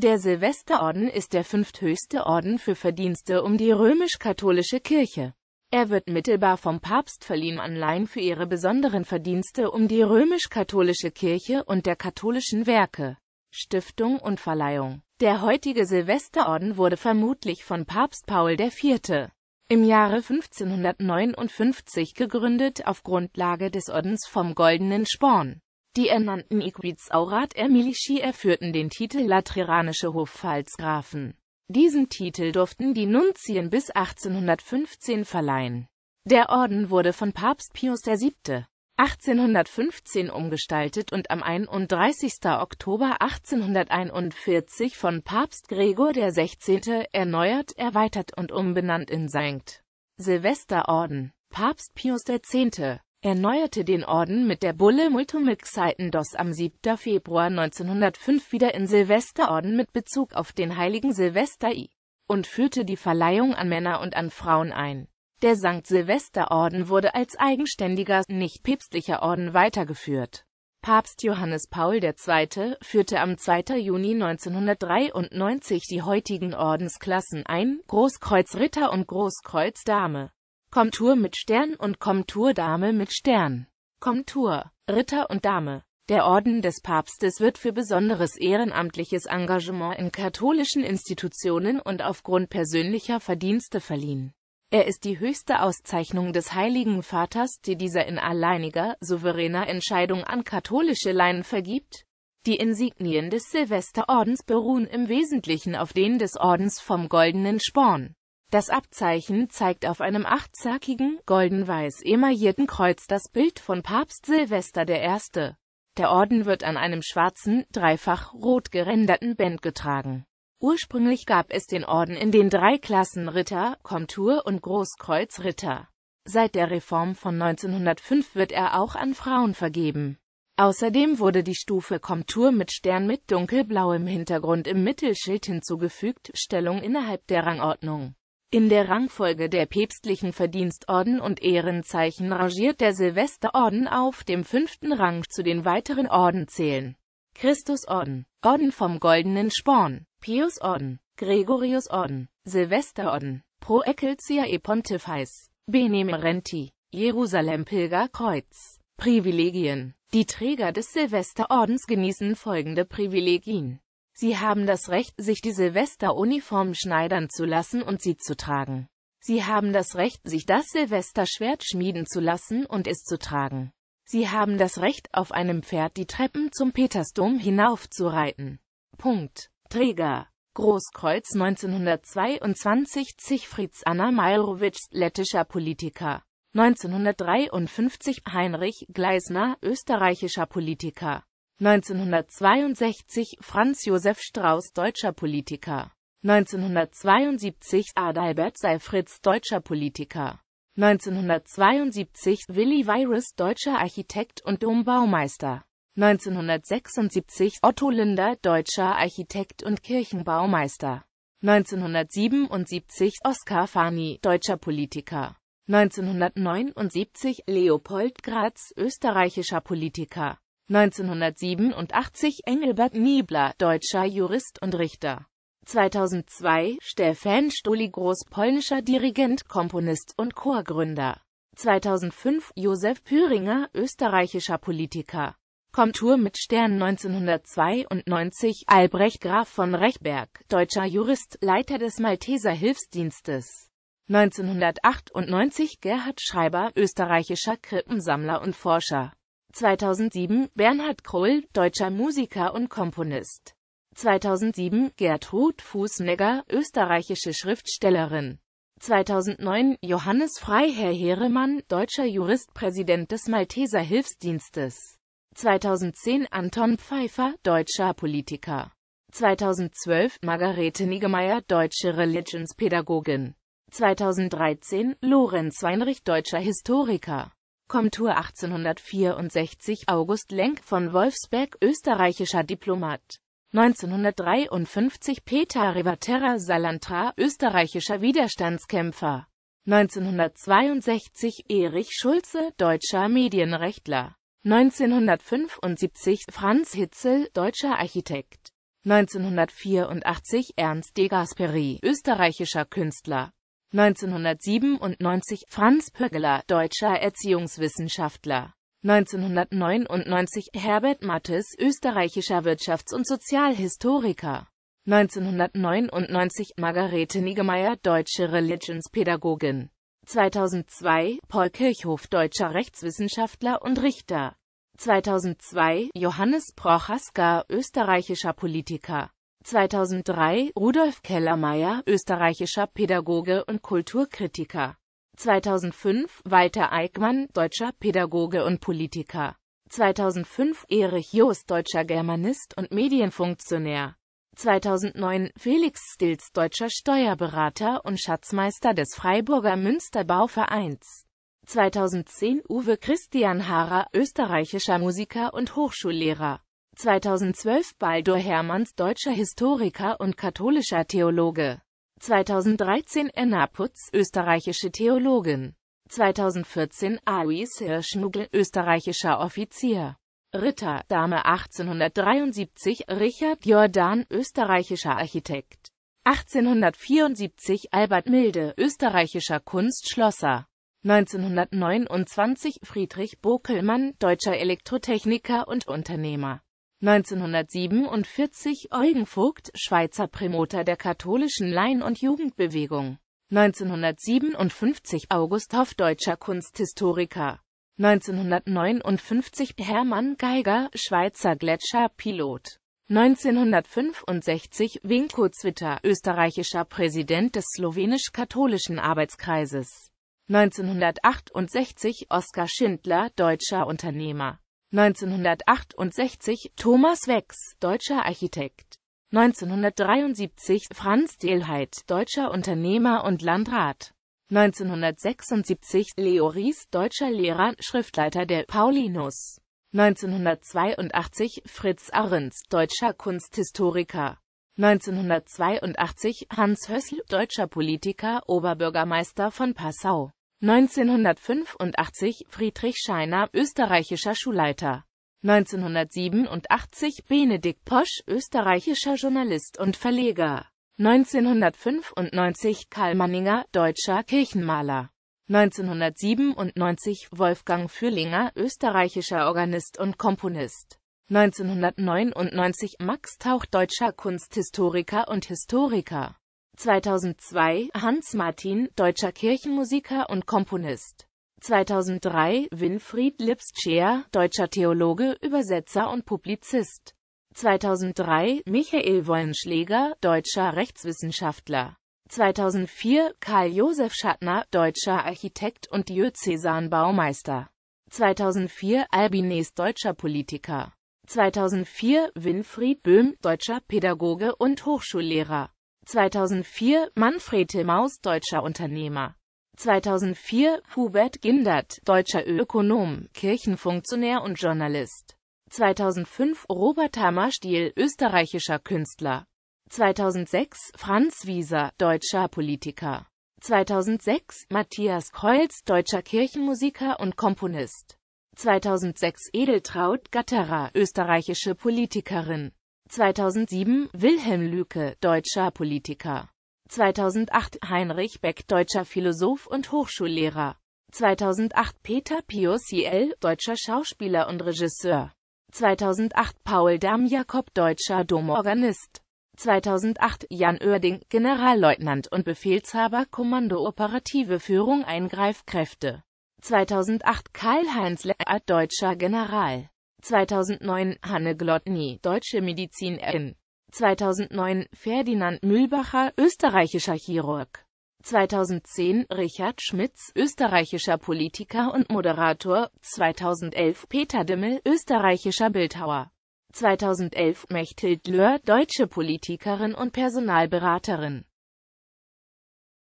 Der Silvesterorden ist der fünfthöchste Orden für Verdienste um die römisch-katholische Kirche. Er wird mittelbar vom Papst verliehen Anleihen für ihre besonderen Verdienste um die römisch-katholische Kirche und der katholischen Werke, Stiftung und Verleihung. Der heutige Silvesterorden wurde vermutlich von Papst Paul IV. im Jahre 1559 gegründet auf Grundlage des Ordens vom Goldenen Sporn. Die ernannten Iquiz Aurat Emilici erführten den Titel Lateranische Hofpfalzgrafen. Diesen Titel durften die Nunzien bis 1815 verleihen. Der Orden wurde von Papst Pius VII. 1815 umgestaltet und am 31. Oktober 1841 von Papst Gregor XVI. erneuert, erweitert und umbenannt in Sankt Silvesterorden. Papst Pius X erneuerte den Orden mit der Bulle Multum Excitendos am 7. Februar 1905 wieder in Silvesterorden mit Bezug auf den heiligen Silvester I und führte die Verleihung an Männer und an Frauen ein. Der St. Silvesterorden wurde als eigenständiger, nicht päpstlicher Orden weitergeführt. Papst Johannes Paul II. führte am 2. Juni 1993 die heutigen Ordensklassen ein, Großkreuzritter und Großkreuzdame. Komtur mit Stern und Komtur-Dame mit Stern. Komtur, Ritter und Dame. Der Orden des Papstes wird für besonderes ehrenamtliches Engagement in katholischen Institutionen und aufgrund persönlicher Verdienste verliehen. Er ist die höchste Auszeichnung des Heiligen Vaters, die dieser in alleiniger, souveräner Entscheidung an katholische Laien vergibt. Die Insignien des Silvesterordens beruhen im Wesentlichen auf denen des Ordens vom Goldenen Sporn. Das Abzeichen zeigt auf einem achtzackigen, golden-weiß emaillierten Kreuz das Bild von Papst Silvester I. Der Orden wird an einem schwarzen, dreifach rot gerenderten Band getragen. Ursprünglich gab es den Orden in den drei Klassen Ritter, Komtur und Großkreuzritter. Seit der Reform von 1905 wird er auch an Frauen vergeben. Außerdem wurde die Stufe Komtur mit Stern mit dunkelblauem Hintergrund im Mittelschild hinzugefügt, Stellung innerhalb der Rangordnung. In der Rangfolge der päpstlichen Verdienstorden und Ehrenzeichen rangiert der Silvesterorden auf dem fünften Rang zu den weiteren Orden zählen. Christusorden, Orden vom Goldenen Sporn, Piusorden, Gregoriusorden, Silvesterorden, Pro Ecclesiae Pontifice, Benemerenti, Jerusalem Pilgerkreuz, Privilegien Die Träger des Silvesterordens genießen folgende Privilegien Sie haben das Recht, sich die Silvesteruniform schneidern zu lassen und sie zu tragen. Sie haben das Recht, sich das Silvesterschwert schmieden zu lassen und es zu tragen. Sie haben das Recht, auf einem Pferd die Treppen zum Petersdom hinaufzureiten. Punkt. Träger Großkreuz 1922 Zichfrieds Anna Mairovic, lettischer Politiker. 1953 Heinrich Gleisner, österreichischer Politiker. 1962 Franz Josef Strauß, deutscher Politiker. 1972 Adalbert Seifritz, deutscher Politiker. 1972 Willy Virus, deutscher Architekt und Dombaumeister. 1976 Otto Linder, deutscher Architekt und Kirchenbaumeister. 1977 Oskar Fani, deutscher Politiker. 1979 Leopold Graz, österreichischer Politiker. 1987 Engelbert Niebler, deutscher Jurist und Richter. 2002 Stefan Stoli Groß, polnischer Dirigent, Komponist und Chorgründer. 2005 Josef Püringer, österreichischer Politiker. Komtur mit Stern 1992 Albrecht Graf von Rechberg, deutscher Jurist, Leiter des Malteser Hilfsdienstes. 1998 Gerhard Schreiber, österreichischer Krippensammler und Forscher. 2007 Bernhard Krull, deutscher Musiker und Komponist. 2007 Gertrud Fußnegger, österreichische Schriftstellerin. 2009 Johannes Freiherr Heeremann, deutscher Jurist, Präsident des Malteser Hilfsdienstes. 2010 Anton Pfeiffer, deutscher Politiker. 2012 Margarete Niggemeier, deutsche Religionspädagogin. 2013 Lorenz Weinrich, deutscher Historiker. Komtur 1864 August Lenk von Wolfsberg, österreichischer Diplomat. 1953 Peter Rivaterra Salantra, österreichischer Widerstandskämpfer. 1962 Erich Schulze, deutscher Medienrechtler. 1975 Franz Hitzel, deutscher Architekt. 1984 Ernst de Gasperi, österreichischer Künstler. 1997 Franz Pöggeler, deutscher Erziehungswissenschaftler. 1999 Herbert Mattes, österreichischer Wirtschafts- und Sozialhistoriker. 1999 Margarete Niggemeier, deutsche Religionspädagogin. 2002 Paul Kirchhoff, deutscher Rechtswissenschaftler und Richter. 2002 Johannes Prochaska, österreichischer Politiker. 2003 Rudolf Kellermeier, österreichischer Pädagoge und Kulturkritiker. 2005 Walter Eickmann, deutscher Pädagoge und Politiker. 2005 Erich Joost, deutscher Germanist und Medienfunktionär. 2009 Felix Stilz, deutscher Steuerberater und Schatzmeister des Freiburger Münsterbauvereins. 2010 Uwe Christian Haarer, österreichischer Musiker und Hochschullehrer. 2012 Baldur Hermanns deutscher Historiker und katholischer Theologe. 2013 Enna Putz, österreichische Theologin. 2014 Alois Hirschnugel, österreichischer Offizier. Ritter, Dame 1873 Richard Jordan, österreichischer Architekt. 1874 Albert Milde, österreichischer Kunstschlosser. 1929 Friedrich Bokelmann, deutscher Elektrotechniker und Unternehmer. 1947 Eugen Vogt, Schweizer Prämoter der katholischen Laien- und Jugendbewegung. 1957 August Hoff, deutscher Kunsthistoriker. 1959 Hermann Geiger, Schweizer Gletscherpilot. 1965 Winko Zwitter, österreichischer Präsident des slowenisch-katholischen Arbeitskreises. 1968 Oskar Schindler, deutscher Unternehmer. 1968 Thomas Wex, deutscher Architekt. 1973 Franz Delheit, deutscher Unternehmer und Landrat. 1976 Leo Ries, deutscher Lehrer, Schriftleiter der Paulinus. 1982 Fritz Arends, deutscher Kunsthistoriker. 1982 Hans Hössl, deutscher Politiker, Oberbürgermeister von Passau. 1985 Friedrich Scheiner, österreichischer Schulleiter. 1987 Benedikt Posch, österreichischer Journalist und Verleger. 1995 Karl Manninger, deutscher Kirchenmaler. 1997 Wolfgang Fürlinger, österreichischer Organist und Komponist. 1999 Max Tauch, deutscher Kunsthistoriker und Historiker. 2002 Hans Martin, deutscher Kirchenmusiker und Komponist. 2003 Winfried Lipschair, deutscher Theologe, Übersetzer und Publizist. 2003 Michael Wollenschläger, deutscher Rechtswissenschaftler. 2004 Karl Josef Schattner, deutscher Architekt und Diözesanbaumeister. 2004 Albines, deutscher Politiker. 2004 Winfried Böhm, deutscher Pädagoge und Hochschullehrer. 2004 Manfred Maus, deutscher Unternehmer. 2004 Hubert Gindert, deutscher Ökonom, Kirchenfunktionär und Journalist. 2005 Robert Hammerstiel, österreichischer Künstler. 2006 Franz Wieser, deutscher Politiker. 2006 Matthias Kreuz, deutscher Kirchenmusiker und Komponist. 2006 Edeltraut Gatterer, österreichische Politikerin. 2007 Wilhelm Lücke, deutscher Politiker. 2008 Heinrich Beck, deutscher Philosoph und Hochschullehrer. 2008 Peter Pio Ciel, deutscher Schauspieler und Regisseur. 2008 Paul Jakob, deutscher Domorganist. 2008 Jan Oerding, Generalleutnant und Befehlshaber Kommando Operative Führung Eingreifkräfte. 2008 Karl-Heinz Lehr, deutscher General. 2009 Hanne Glotny, deutsche Medizinerin. 2009 Ferdinand Mühlbacher, österreichischer Chirurg. 2010 Richard Schmitz, österreichischer Politiker und Moderator. 2011 Peter Dimmel, österreichischer Bildhauer. 2011 Mechthild Löhr, deutsche Politikerin und Personalberaterin.